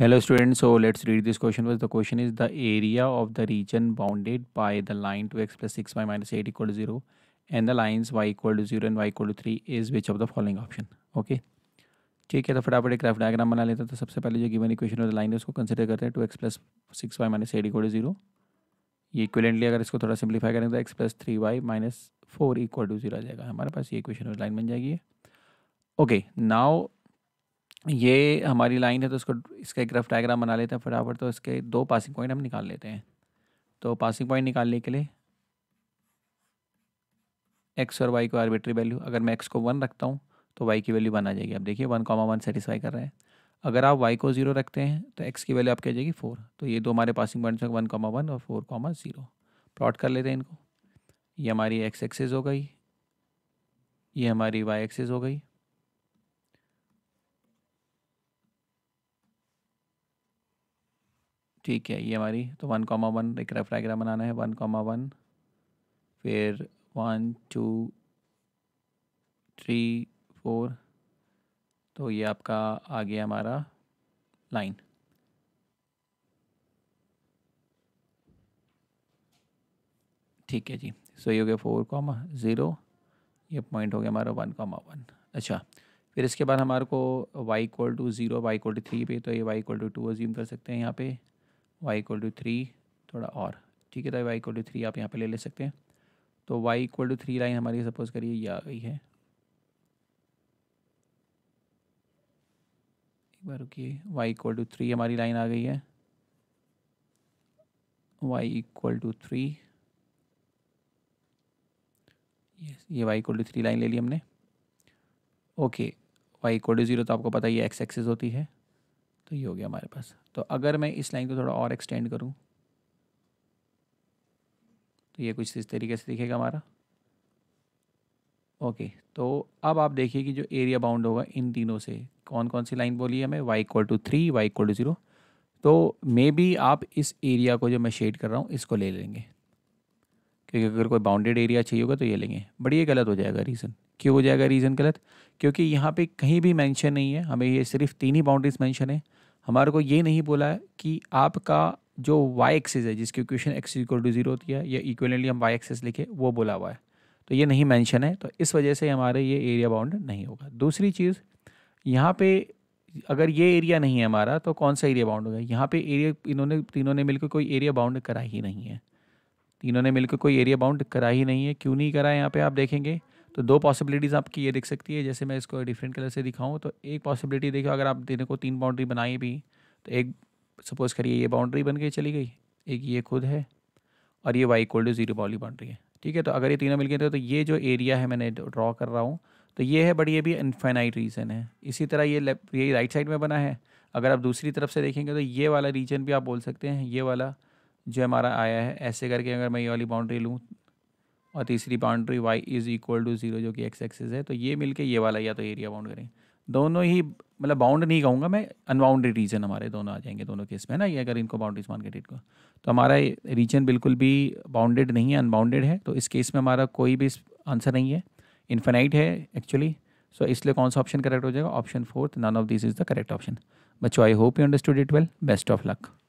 hello student so let's read this question was the question is the area of the region bounded by the line two X plus six Y minus eight equal zero and the line Y equal to zero and Y equal to three is which of the following option okay ठीक है तो फटाफट एक craft diagram बना लेते हैं तो सबसे पहले जो given equation of the line है उसको कंसिडर करते हैं two X plus six Y minus eight equal zero ये इक्वलेंटली अगर इसको थोड़ा सिम्प्लीफाई करेंगे तो X plus three Y minus four equal to zero आ जाएगा हमारे पास ये क्वेश्चन लाइन बन जाएगी ओके नाउ ये हमारी लाइन है तो इसको इसका एक रफ डायग्राम बना लेते हैं फटाफट तो इसके दो पासिंग पॉइंट हम निकाल लेते हैं तो पासिंग पॉइंट निकालने के लिए एक्स और वाई को आर्बिट्री वैल्यू अगर मैं एक्स को वन रखता हूँ तो वाई की वैल्यू वन आ जाएगी आप देखिए वन कॉमा वन सेटिसफाई कर रहे हैं अगर आप वाई को ज़ीरो रखते हैं तो एक्स की वैल्यू आपकी आ जाएगी फोर तो ये दो हमारे पासिंग पॉइंट्स हैं वन कॉमा वन और फोर कॉमा ज़ीरो प्लॉट कर लेते हैं इनको ये हमारी एक्स एक्सेस हो गई ये हमारी वाई एक्सेस हो गई ठीक है ये हमारी तो वन कॉमा वन एक रेफ बनाना है वन कॉमा वन फिर वन टू थ्री फोर तो ये आपका आ गया हमारा लाइन ठीक है जी सो ये हो गया फोर कॉमा ज़ीरो ये पॉइंट हो गया हमारा वन कॉमा वन अच्छा फिर इसके बाद हमारे को y equal to zero y equal to three पे तो ये y equal to two assume कर सकते हैं यहाँ पे वाई इक्वल टू थ्री थोड़ा और ठीक है तो वाई इक्वल टू थ्री आप यहाँ पे ले ले सकते हैं तो y equal to three line हमारी सपोज करिए ये आ गई है एक बार रुकिए वाई इक्वल टू थ्री हमारी लाइन आ गई है y equal to three yes ये y equal to three line ले ली हमने okay y equal to zero तो आपको पता है ये एक्स एक्सेस होती है तो ये हो गया हमारे पास तो अगर मैं इस लाइन को थोड़ा और एक्सटेंड करूँ तो ये कुछ इस तरीके से दिखेगा हमारा ओके तो अब आप देखिए कि जो एरिया बाउंड होगा इन तीनों से कौन कौन सी लाइन बोली है हमें y equal to three y equal to zero तो मे बी आप इस एरिया को जो मैं शेड कर रहा हूँ इसको ले लेंगे क्योंकि अगर कोई बाउंडेड एरिया चाहिए होगा तो ये लेंगे बट ये गलत हो जाएगा रीज़न क्यों हो जाएगा रीज़न गलत क्योंकि यहाँ पे कहीं भी मेंशन नहीं है हमें ये सिर्फ तीन ही बाउंड्रीज मेंशन है हमारे को ये नहीं बोला है कि आपका जो वाई एक्सेस है जिसकी question x equal to zero होती है या इक्वलेंटली हम वाई एक्सेस लिखे वो बोला हुआ है तो ये नहीं मैंशन है तो इस वजह से हमारे ये एरिया बाउंड नहीं होगा दूसरी चीज़ यहाँ पर अगर ये एरिया नहीं है हमारा तो कौन सा एरिया बाउंड होगा यहाँ पर एरिया इन्होंने तीनों ने मिलकर कोई एरिया बाउंड करा ही नहीं है तीनों ने मिलकर कोई एरिया बाउंड करा ही नहीं है क्यों नहीं करा है यहाँ पे आप देखेंगे तो दो पॉसिबिलिटीज़ आपकी ये दिख सकती है जैसे मैं इसको डिफरेंट कलर से दिखाऊँ तो एक पॉसिबिलिटी देखो अगर आप देने को तीन बाउंड्री बनाई भी तो एक सपोज़ करिए ये बाउंड्री बन गई चली गई एक ये खुद है और ये वाई इक्वल टू जीरो बाउली बाउंड्री है ठीक है तो अगर ये तीनों मिल गए तो ये जो एरिया है मैंने ड्रॉ कर रहा हूँ तो ये है बट ये भी इनफाइनाइट रीजन है इसी तरह ये लेफ्ट ये राइट साइड में बना है अगर आप दूसरी तरफ से देखेंगे तो ये वाला रीजन भी आप बोल सकते हैं ये वाला जो हमारा आया है ऐसे करके अगर मैं ये वाली बाउंड्री लूँ और तीसरी boundary y is equal to zero जो कि एक्स एक्सेस है तो ये मिलके ये वाला या तो एरिया बाउंड करेंगे दोनों ही मतलब बाउंड नहीं कहूँगा मैं अनबाउंडेड रीजन हमारे दोनों आ जाएंगे दोनों केस में ना ये अगर इनको बाउंड्रीज मान के डेट को तो हमारा रीजन बिल्कुल भी बाउंडेड नहीं है अनबाउंडेड है तो इस केस में हमारा कोई भी आंसर नहीं है इन्फेनाइट है एक्चुअली सो इसलिए कौन सा ऑप्शन करेक्ट हो जाएगा option fourth none of this is the correct option बच्चों I hope you understood it well best of luck